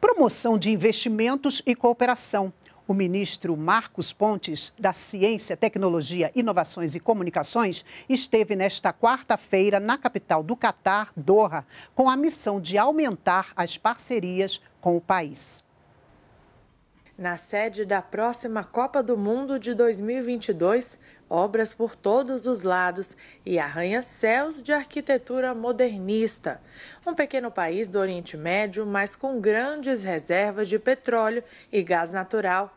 Promoção de investimentos e cooperação. O ministro Marcos Pontes, da Ciência, Tecnologia, Inovações e Comunicações, esteve nesta quarta-feira na capital do Catar, Doha, com a missão de aumentar as parcerias com o país. Na sede da próxima Copa do Mundo de 2022, obras por todos os lados e arranha-céus de arquitetura modernista. Um pequeno país do Oriente Médio, mas com grandes reservas de petróleo e gás natural.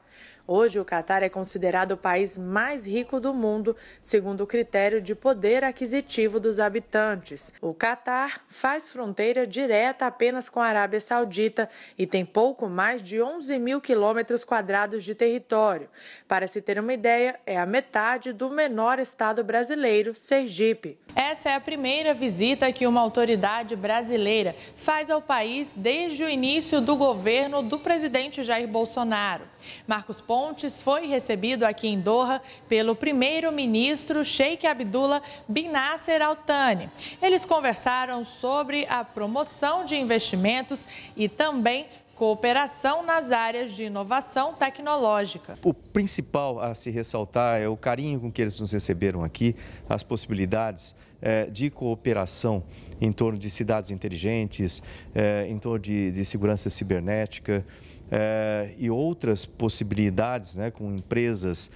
Hoje, o Catar é considerado o país mais rico do mundo, segundo o critério de poder aquisitivo dos habitantes. O Catar faz fronteira direta apenas com a Arábia Saudita e tem pouco mais de 11 mil quilômetros quadrados de território. Para se ter uma ideia, é a metade do menor estado brasileiro, Sergipe. Essa é a primeira visita que uma autoridade brasileira faz ao país desde o início do governo do presidente Jair Bolsonaro. Marcos Pontes foi recebido aqui em Doha pelo primeiro-ministro Sheikh Abdullah bin Nasser Al Thani. Eles conversaram sobre a promoção de investimentos e também cooperação nas áreas de inovação tecnológica. O principal a se ressaltar é o carinho com que eles nos receberam aqui, as possibilidades eh, de cooperação em torno de cidades inteligentes, eh, em torno de, de segurança cibernética eh, e outras possibilidades né, com empresas.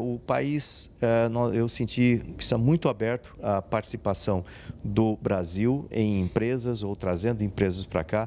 o país, eu senti que está muito aberto à participação do Brasil em empresas ou trazendo empresas para cá.